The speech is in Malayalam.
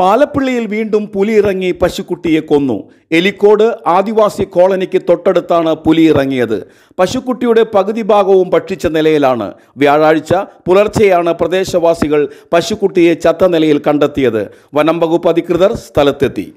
പാലപ്പിള്ളിയിൽ വീണ്ടും പുലി ഇറങ്ങി പശുക്കുട്ടിയെ കൊന്നു എലിക്കോട് ആദിവാസി കോളനിക്ക് തൊട്ടടുത്താണ് പുലി ഇറങ്ങിയത് പശുക്കുട്ടിയുടെ പകുതി ഭാഗവും ഭക്ഷിച്ച നിലയിലാണ് വ്യാഴാഴ്ച പുലർച്ചെയാണ് പ്രദേശവാസികൾ പശുക്കുട്ടിയെ ചത്ത നിലയിൽ കണ്ടെത്തിയത് വനം വകുപ്പ് അധികൃതർ സ്ഥലത്തെത്തി